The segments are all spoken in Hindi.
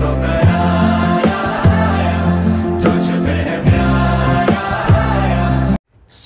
Lord.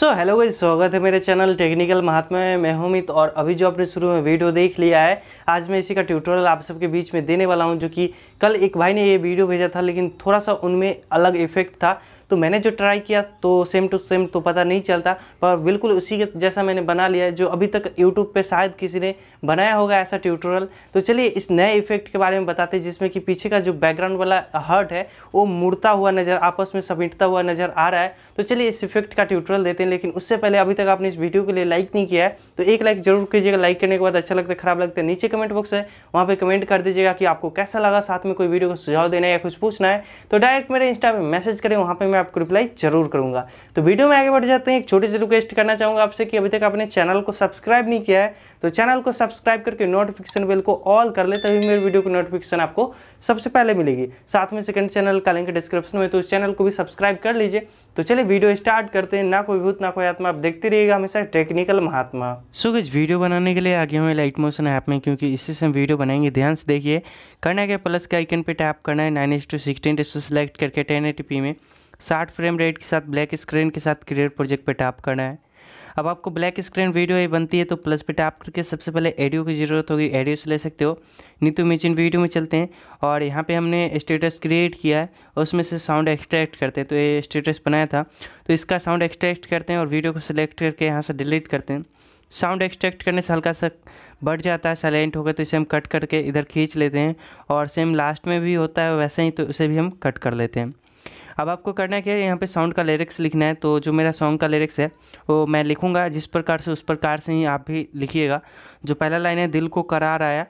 सो हेलो गाइस स्वागत है मेरे चैनल टेक्निकल महात्मा में मैं हूं और अभी जो आपने शुरू में वीडियो देख लिया है आज मैं इसी का ट्यूटोरियल आप सबके बीच में देने वाला हूं जो कि कल एक भाई ने ये वीडियो भेजा था लेकिन थोड़ा सा उनमें अलग इफेक्ट था तो मैंने जो ट्राई किया तो सेम टू सेम तो पता नहीं चलता पर बिल्कुल उसी के जैसा मैंने बना लिया है जो अभी तक यूट्यूब पर शायद किसी ने बनाया होगा ऐसा ट्यूटोरियल तो चलिए इस नए इफेक्ट के बारे में बताते हैं जिसमें कि पीछे का जो बैकग्राउंड वाला हर्ट है वो मुड़ता हुआ नज़र आपस में समेटता हुआ नज़र आ रहा है तो चलिए इस इफेक्ट का ट्यूटोरियल देते हैं लेकिन उससे पहले अभी तक आपने इस वीडियो के लिए लाइक नहीं किया है तो एक लाइक जरूर कीजिएगा लाइक करने के बाद अच्छा लगता है खराब लगता है नीचे कमेंट बॉक्स है वहाँ पर कमेंट कर दीजिएगा कि आपको कैसा लगा साथ में कोई वीडियो को सुझाव देना है या कुछ पूछना है तो डायरेक्ट मेरे इंस्टा पर मैसेज करें वहाँ पर मैं आपको रिप्लाई जरूर करूँगा तो वीडियो में आगे बढ़ जाते हैं एक छोटी सी रिक्वेस्ट करना चाहूँगा आपसे कि अभी तक आपने चैनल को सब्सक्राइब नहीं किया है तो चैनल को सब्सक्राइब करके नोटिफिकेशन बिल को ऑल कर ले तभी मेरे वीडियो की नोटिफिकेशन आपको सबसे पहले मिलेगी साथ में सेकंड चैनल का लिंक डिस्क्रिप्शन में तो उस चैनल को भी सब्सक्राइब कर लीजिए तो चलिए वीडियो स्टार्ट करते हैं ना कोई भूत ना कोई आत्मा आप देखते रहिएगा हमेशा टेक्निकल महात्मा सो गज वीडियो बनाने के लिए आगे हुए लाइट मोशन ऐप में क्योंकि इससे हम वीडियो बनाएंगे ध्यान से देखिए करना क्या प्लस के आइकन पे टैप करना है nine is to sixteen is to select करके टेन में साठ फ्रेम रेट के साथ ब्लैक स्क्रीन के साथ क्रिएट प्रोजेक्ट पे टैप करना है अब आपको ब्लैक स्क्रीन वीडियो ये बनती है तो प्लस पे टैप करके सबसे पहले एडियो की ज़रूरत होगी एडियो से ले सकते हो नहीं तो मिचिन वीडियो में चलते हैं और यहाँ पे हमने स्टेटस क्रिएट किया है और उसमें से साउंड एक्सट्रैक्ट करते हैं तो ये स्टेटस बनाया था तो इसका साउंड एक्सट्रैक्ट करते हैं और वीडियो को सिलेक्ट करके यहाँ से डिलीट करते हैं साउंड एक्सट्रैक्ट करने से हल्का सा बढ़ जाता है साइलेंट गया तो इसे हम कट करके इधर खींच लेते हैं और सेम लास्ट में भी होता है वैसे ही तो उसे भी हम कट कर लेते हैं अब आपको करना है क्या है यहाँ पे साउंड का लिरिक्स लिखना है तो जो मेरा सॉन्ग का लिरिक्स है वो मैं लिखूँगा जिस प्रकार से उस प्रकार से ही आप भी लिखिएगा जो पहला लाइन है दिल को करार आया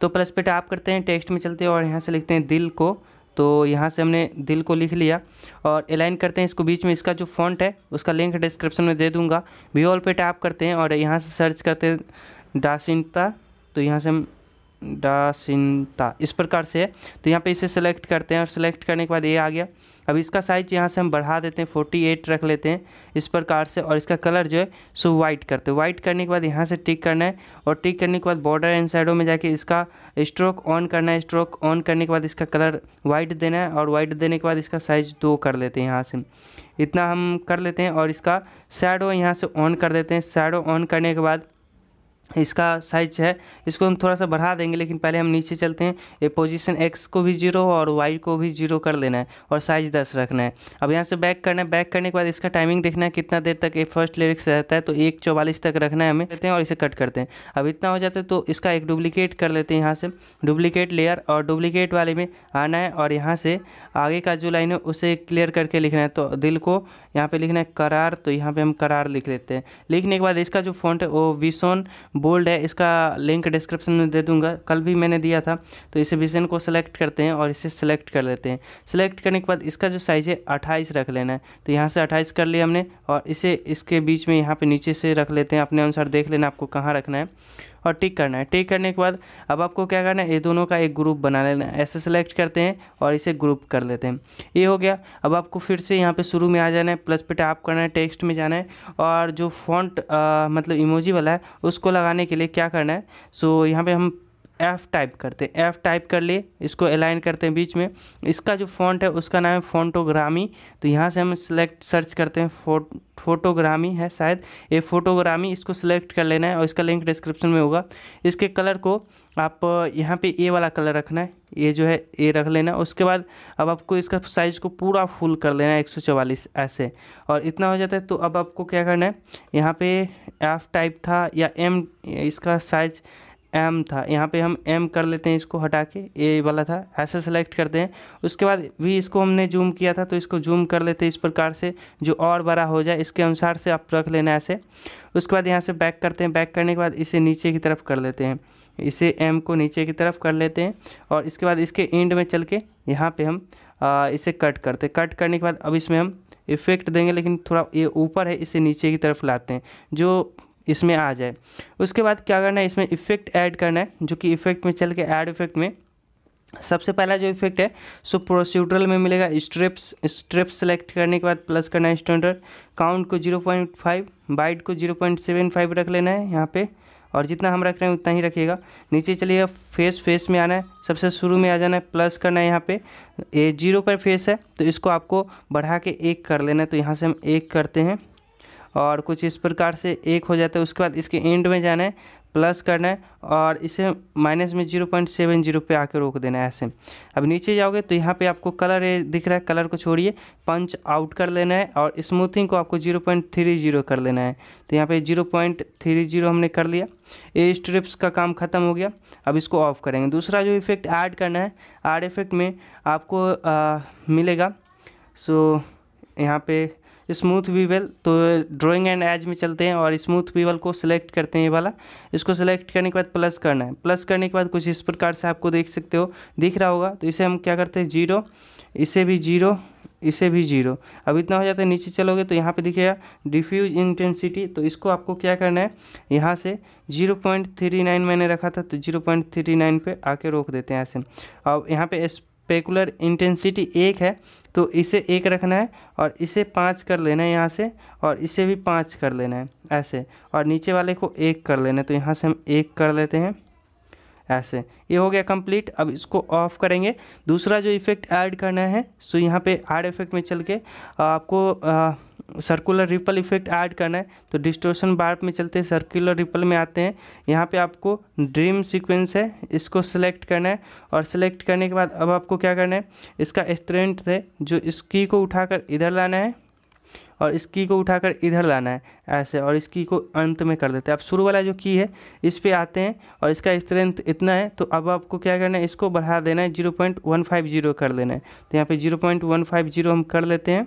तो प्लस पे आप करते हैं टेक्स्ट में चलते हैं और यहाँ से लिखते हैं दिल को तो यहाँ से हमने दिल को लिख लिया और अलाइन करते हैं इसको बीच में इसका जो फॉन्ट है उसका लिंक डिस्क्रिप्शन में दे दूँगा वी ऑल पे टैप करते हैं और यहाँ से सर्च करते हैं डासिंता तो यहाँ से हम डासिनटा इस प्रकार से है तो यहाँ पे इसे सेलेक्ट करते हैं और सेलेक्ट करने के बाद ये आ गया अब इसका साइज यहाँ से हम बढ़ा देते हैं फोर्टी एट रख लेते हैं इस प्रकार से और इसका कलर जो है सो वाइट करते हैं वाइट करने के बाद यहाँ से टिक करना है और टिक करने के बाद बॉर्डर एंड साइडों में जाके इसका स्ट्रोक ऑन करना है स्ट्रोक ऑन करने के बाद इसका कलर वाइट देना है और वाइट देने के बाद इसका साइज दो कर लेते हैं यहाँ से इतना हम कर लेते हैं और इसका सैडो यहाँ से ऑन कर देते हैं सैडो ऑन करने के बाद इसका साइज है इसको हम थोड़ा सा बढ़ा देंगे लेकिन पहले हम नीचे चलते हैं ये पोजीशन एक्स को भी जीरो और वाई को भी जीरो कर लेना है और साइज दस रखना है अब यहाँ से बैक करना है बैक करने के बाद इसका टाइमिंग देखना है कितना देर तक ये फर्स्ट लिरिक्स रहता है तो एक चौवालीस तक रखना है हमें लेते हैं और इसे कट करते हैं अब इतना हो जाता है तो इसका एक डुप्लीकेट कर लेते हैं यहाँ से डुप्लीकेट लेयर और डुप्लीकेट वाले में आना है और यहाँ से आगे का जो लाइन है उसे क्लियर करके लिखना है तो दिल को यहाँ पर लिखना है करार तो यहाँ पर हम करार लिख लेते हैं लिखने के बाद इसका जो फॉन्ट है वो विसोन बोल्ड है इसका लिंक डिस्क्रिप्शन में दे दूंगा कल भी मैंने दिया था तो इसे विजन को सिलेक्ट करते हैं और इसे सिलेक्ट कर लेते हैं सिलेक्ट करने के बाद इसका जो साइज़ है अट्ठाईस रख लेना है तो यहाँ से अट्ठाईस कर लिया हमने और इसे इसके बीच में यहाँ पर नीचे से रख लेते हैं अपने अनुसार देख लेना आपको कहाँ रखना है और टिक करना है टिक करने के बाद अब आपको क्या करना है ये दोनों का एक ग्रुप बना लेना है ऐसे सेलेक्ट करते हैं और इसे ग्रुप कर लेते हैं ये हो गया अब आपको फिर से यहाँ पे शुरू में आ जाना है प्लस पे टैप करना है टेक्स्ट में जाना है और जो फॉन्ट मतलब इमोजी वाला है उसको लगाने के लिए क्या करना है सो यहाँ पर हम एफ़ टाइप करते हैं एफ़ टाइप कर लिए इसको अलाइन करते हैं बीच में इसका जो फॉन्ट है उसका नाम है फोटोग्रामी तो यहाँ से हम सिलेक्ट सर्च करते हैं फो, फोटोग्रामी है शायद ये फोटोग्रामी इसको सिलेक्ट कर लेना है और इसका लिंक डिस्क्रिप्शन में होगा इसके कलर को आप यहाँ पे ए वाला कलर रखना है ये जो है ए रख लेना उसके बाद अब आपको इसका साइज़ को पूरा फुल कर लेना है एक ऐसे और इतना हो जाता है तो अब आपको क्या करना है यहाँ पे एफ़ टाइप था या एम इसका साइज़ एम था यहाँ पे हम एम कर लेते हैं इसको हटा के ए वाला था ऐसे सेलेक्ट करते हैं उसके बाद भी इसको हमने जूम किया था तो इसको जूम कर लेते हैं इस प्रकार से जो और बड़ा हो जाए इसके अनुसार से आप रख लेना ऐसे उसके बाद यहाँ से बैक करते हैं बैक करने के बाद इसे नीचे की तरफ कर लेते हैं इसे एम को नीचे की तरफ कर लेते हैं और इसके बाद इसके एंड में चल के यहाँ पर हम आ, इसे कट करते हैं कट करने के बाद अब इसमें हम इफ़ेक्ट देंगे लेकिन थोड़ा ये ऊपर है इसे नीचे की तरफ लाते हैं जो इसमें आ जाए उसके बाद क्या करना है इसमें इफेक्ट ऐड करना है जो कि इफेक्ट में चल के ऐड इफेक्ट में सबसे पहला जो इफेक्ट है सो प्रोसीड्रल में मिलेगा स्ट्रिप्स स्ट्रिप सेलेक्ट करने के बाद प्लस करना है स्टैंडर्ड काउंट को जीरो पॉइंट फाइव बाइट को जीरो पॉइंट सेवन फाइव रख लेना है यहाँ पे और जितना हम रख रहे हैं उतना ही रखिएगा नीचे चलिएगा फेस फेस में आना है सबसे शुरू में आ जाना है प्लस करना है यहाँ पे ए जीरो पर फेस है तो इसको आपको बढ़ा के एक कर लेना है तो यहाँ से हम एक करते हैं और कुछ इस प्रकार से एक हो जाता है उसके बाद इसके एंड में जाना है प्लस करना है और इसे माइनस में जीरो पॉइंट सेवन जीरो पर आकर रोक देना है ऐसे अब नीचे जाओगे तो यहाँ पे आपको कलर दिख रहा है कलर को छोड़िए पंच आउट कर लेना है और स्मूथिंग को आपको जीरो पॉइंट थ्री जीरो कर लेना है तो यहाँ पे जीरो पॉइंट थ्री जीरो हमने कर लिया ए स्ट्रिप्स का काम ख़त्म हो गया अब इसको ऑफ करेंगे दूसरा जो इफेक्ट ऐड करना है आर इफेक्ट में आपको आ, मिलेगा सो यहाँ पर स्मूथ वीवल तो ड्राइंग एंड एज में चलते हैं और स्मूथ वीवल को सिलेक्ट करते हैं ये वाला इसको सिलेक्ट करने के बाद प्लस करना है प्लस करने के बाद कुछ इस प्रकार से आपको देख सकते हो दिख रहा होगा तो इसे हम क्या करते हैं जीरो इसे भी जीरो इसे भी जीरो अब इतना हो जाता है नीचे चलोगे तो यहाँ पे दिखेगा डिफ्यूज इंटेंसिटी तो इसको आपको क्या करना है यहाँ से जीरो पॉइंट थ्री नाइन मैंने रखा था तो जीरो पॉइंट थ्री नाइन पर आके रोक देते हैं ऐसे अब यहाँ पे स्पेकुलर इंटेंसिटी एक है तो इसे एक रखना है और इसे पाँच कर लेना है यहाँ से और इसे भी पाँच कर लेना है ऐसे और नीचे वाले को एक कर लेना है तो यहाँ से हम एक कर लेते हैं ऐसे ये हो गया कंप्लीट अब इसको ऑफ करेंगे दूसरा जो इफ़ेक्ट ऐड करना है सो यहाँ पे आर इफेक्ट में चल के आपको आ, सर्कुलर रिपल इफेक्ट ऐड करना है तो डिस्टोशन बार में चलते हैं सर्कुलर रिपल में आते हैं यहाँ पे आपको ड्रीम सीक्वेंस है इसको सेलेक्ट करना है और सेलेक्ट करने के बाद अब आपको क्या करना है इसका स्ट्रेंथ है जो इसकी को उठाकर इधर लाना है और इसकी को उठाकर इधर लाना है ऐसे और इसकी को अंत में कर देते हैं अब शुरू वाला जो की है इस पर आते हैं और इसका स्ट्रेंथ इतना है तो अब आपको क्या करना है इसको बढ़ा देना है zero point one five zero कर देना है तो यहाँ पर zero point one five zero हम कर लेते हैं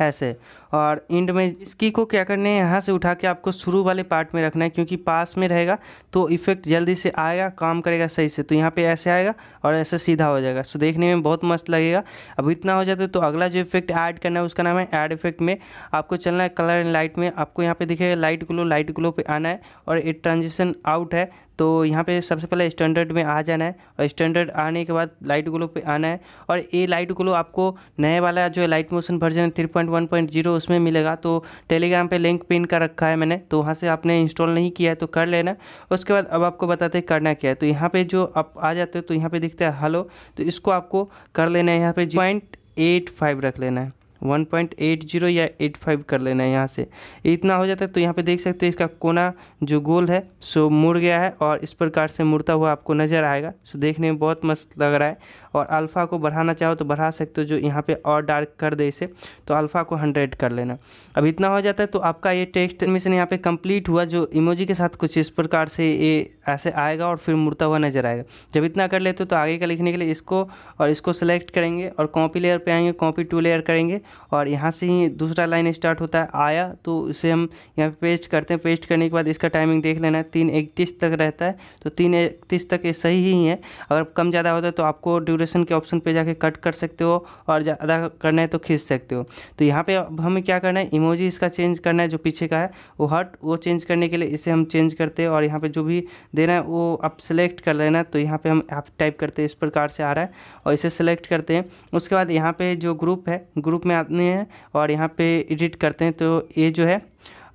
ऐसे और इंड में इसकी को क्या करना है यहाँ से उठा के आपको शुरू वाले पार्ट में रखना है क्योंकि पास में रहेगा तो इफेक्ट जल्दी से आएगा काम करेगा सही से तो यहाँ पे ऐसे आएगा और ऐसे सीधा हो जाएगा सो देखने में बहुत मस्त लगेगा अब इतना हो जाता है तो अगला जो इफेक्ट ऐड करना है उसका नाम है ऐड इफेक्ट में आपको चलना है कलर एंड लाइट में आपको यहाँ पर दिखेगा लाइट ग्लो लाइट ग्लो पर आना है और ये ट्रांजिशन आउट है तो यहाँ पे सबसे पहले स्टैंडर्ड में आ जाना है और स्टैंडर्ड आने के बाद लाइट ग्लो पे आना है और ये लाइट ग्लो आपको नए वाला जो लाइट मोशन वर्जन है three point one point zero उसमें मिलेगा तो टेलीग्राम पे लिंक पिन का रखा है मैंने तो वहाँ से आपने इंस्टॉल नहीं किया है तो कर लेना उसके बाद अब आपको बताते हैं करना क्या है तो यहाँ पर जो आप आ जाते हो तो यहाँ पर दिखता है हलो तो इसको आपको कर लेना है यहाँ पर पॉइंट एट फाइव रख लेना है 1.80 या 85 कर लेना है यहाँ से इतना हो जाता है तो यहाँ पे देख सकते हो इसका कोना जो गोल है सो मुड़ गया है और इस प्रकार से मुड़ता हुआ आपको नज़र आएगा सो देखने में बहुत मस्त लग रहा है और अल्फ़ा को बढ़ाना चाहो तो बढ़ा सकते हो जो यहाँ पे और डार्क कर दे इसे तो अल्फ़ा को हंड्रेड कर लेना अब इतना हो जाता है तो आपका ये टेक्स्ट मिशन यहाँ पे कंप्लीट हुआ जो इमोजी के साथ कुछ इस प्रकार से ये ऐसे आएगा और फिर मुड़ता हुआ नजर आएगा जब इतना कर लेते हो तो आगे का लिखने के लिए इसको और इसको सेलेक्ट करेंगे और कॉपी लेयर पर आएंगे कॉपी टू लेयर करेंगे और यहाँ से ही दूसरा लाइन स्टार्ट होता है आया तो उसे हम यहाँ पे पेस्ट करते हैं पेस्ट करने के बाद इसका टाइमिंग देख लेना है तीन इकतीस तक रहता है तो तीन इकतीस तक ये सही ही है अगर कम ज़्यादा होता है तो आपको ड्यूरे ड्यूरेशन के ऑप्शन पे जाके कट कर सकते हो और ज़्यादा करना है तो खींच सकते हो तो यहाँ पे अब हमें क्या करना है इमोजी इसका चेंज करना है जो पीछे का है वो हट वो चेंज करने के लिए इसे हम चेंज करते हैं और यहाँ पर जो भी देना है वो आप सेलेक्ट कर लेना तो यहाँ पर हम ऐप टाइप करते हैं इस प्रकार से आ रहा है और इसे सेलेक्ट करते हैं उसके बाद यहाँ पर जो ग्रुप है ग्रुप में आते हैं और यहाँ पर एडिट करते हैं तो ये जो है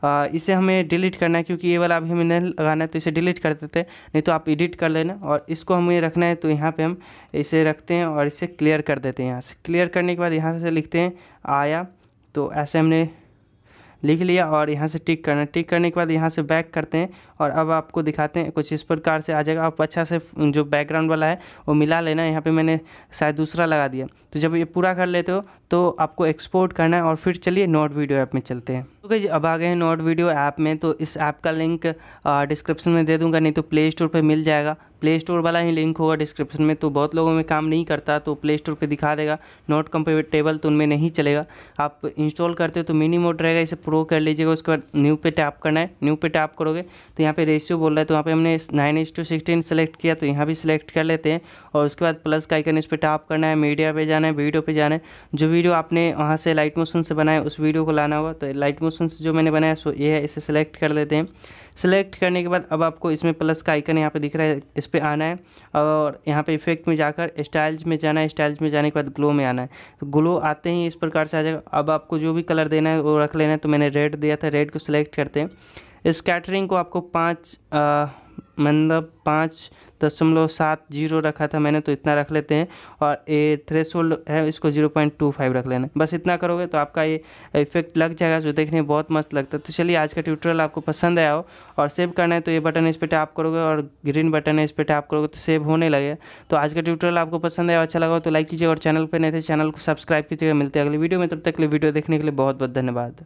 इसे हमें डिलीट करना है क्योंकि ये वाला अभी हमें नहीं लगाना है तो इसे डिलीट कर देते हैं नहीं तो आप एडिट कर लेना और इसको हमें रखना है तो यहाँ पर हम इसे रखते हैं और इसे क्लियर कर देते हैं यहाँ से क्लियर करने के बाद यहाँ से लिखते हैं आया तो ऐसे हमने लिख लिया और यहाँ से टिक करना टिक करने के बाद यहाँ से बैक करते हैं और अब आपको दिखाते हैं कुछ इस प्रकार से आ जाएगा आप अच्छा से जो बैकग्राउंड वाला है वो मिला लेना यहाँ पे मैंने शायद दूसरा लगा दिया तो जब ये पूरा कर लेते हो तो आपको एक्सपोर्ट करना है और फिर चलिए नोट वीडियो ऐप में चलते हैं तो जी अब आ गए हैं नोट वीडियो ऐप में तो इस ऐप का लिंक डिस्क्रिप्शन में दे दूंगा नहीं तो प्ले स्टोर पर मिल जाएगा प्ले स्टोर वाला ही लिंक होगा डिस्क्रिप्शन में तो बहुत लोगों में काम नहीं करता तो प्ले स्टोर पर दिखा देगा नोट कंपेटेबल तो उनमें नहीं चलेगा आप इंस्टॉल करते हो तो मिनी मोड रहेगा इसे प्रो कर लीजिएगा उसके बाद न्यू पे टैप करना है न्यू पे टैप करोगे तो यहाँ पे रेशियो बोल रहा है तो यहाँ पे हमने नाइन एच टू सिक्सटीन सेलेक्ट किया तो यहाँ भी सिलेक्ट कर लेते हैं और उसके बाद प्लस का आइकन इस पर टैप करना है मीडिया पर जाना है वीडियो पर जाना है जो वीडियो आपने वहाँ से लाइट मोशन से बनाया उस वीडियो को लाना होगा तो लाइट मोशन ऑप्शन जो मैंने बनाया सो ये है इसे सेलेक्ट कर लेते हैं सिलेक्ट करने के बाद अब आपको इसमें प्लस का आइकन यहाँ पे दिख रहा है इस पर आना है और यहाँ पे इफेक्ट में जाकर स्टाइल्स में जाना है स्टाइल्स में जाने के बाद ग्लो में आना है तो ग्लो आते ही इस प्रकार से आ जाएगा अब आपको जो भी कलर देना है वो रख लेना है तो मैंने रेड दिया था रेड को सिलेक्ट करते हैं स्कैटरिंग को आपको पाँच मतलब पाँच दशमलव सात जीरो रखा था मैंने तो इतना रख लेते हैं और ये थ्रेस है इसको जीरो पॉइंट टू फाइव रख लेना बस इतना करोगे तो आपका ये इफेक्ट लग जाएगा जो देखने में बहुत मस्त लगता है तो चलिए आज का ट्यूटोरियल आपको पसंद आया हो और सेव करना है तो ये बटन इस पर टैप करोगे और ग्रीन बटन है इस पर टैप करोगे तो सेव होने लगे तो आज का ट्यूटोरियल आपको पसंद आया अच्छा लगा तो लाइक कीजिए और चैनल पर नहीं थे चैनल को सब्सक्राइब कीजिएगा मिलते हैं अगली वीडियो में तब तक के लिए वीडियो देखने के लिए बहुत बहुत धन्यवाद